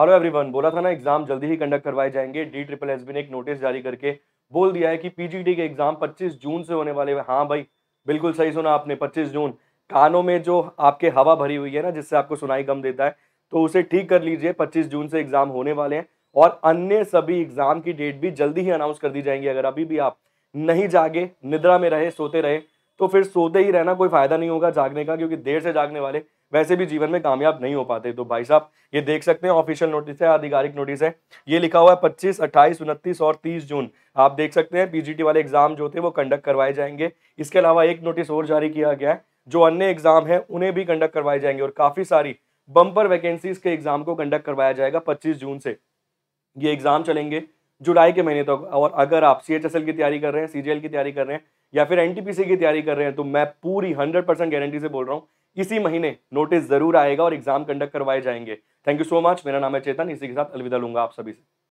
hello everyone बोला था ना एग्जाम जल्दी ही कंडक्ट करवाए जाएंगे डी ट्रिपल एस बी ने एक नोटिस जारी करके बोल दिया है कि पीजीटी के एग्जाम 25 जून से होने वाले हैं हाँ भाई बिल्कुल सही सुना आपने 25 जून कानों में जो आपके हवा भरी हुई है ना जिससे आपको सुनाई कम देता है तो उसे ठीक कर लीजिए पच्चीस जून से एग्जाम होने वाले हैं और अन्य सभी एग्जाम की डेट भी जल्दी ही अनाउंस कर दी जाएंगी अगर अभी भी आप नहीं जागे निद्रा में रहे सोते रहे तो फिर सोते ही रहना कोई फायदा नहीं होगा जागने का क्योंकि देर से जागने वाले वैसे भी जीवन में कामयाब नहीं हो पाते तो भाई साहब ये देख सकते हैं ऑफिशियल नोटिस है आधिकारिक नोटिस है ये लिखा हुआ है पच्चीस अट्ठाईस उनतीस और तीस जून आप देख सकते हैं पीजीटी वाले एग्जाम जो थे वो कंडक्ट करवाए जाएंगे इसके अलावा एक नोटिस और जारी किया गया है जो अन्य एग्जाम है उन्हें भी कंडक्ट करवाए जाएंगे और काफी सारी बम्पर वैकेंसीज के एग्जाम को कंडक्ट करवाया जाएगा पच्चीस जून से ये एग्जाम चलेंगे जुलाई के महीने तक और अगर आप सी की तैयारी कर रहे हैं सी की तैयारी कर रहे हैं या फिर एन की तैयारी कर रहे हैं तो मैं पूरी हंड्रेड परसेंट गारंटी से बोल रहा हूँ इसी महीने नोटिस जरूर आएगा और एग्जाम कंडक्ट करवाए जाएंगे थैंक यू सो मच मेरा नाम है चेतन इसी के साथ अलविदा लूंगा आप सभी से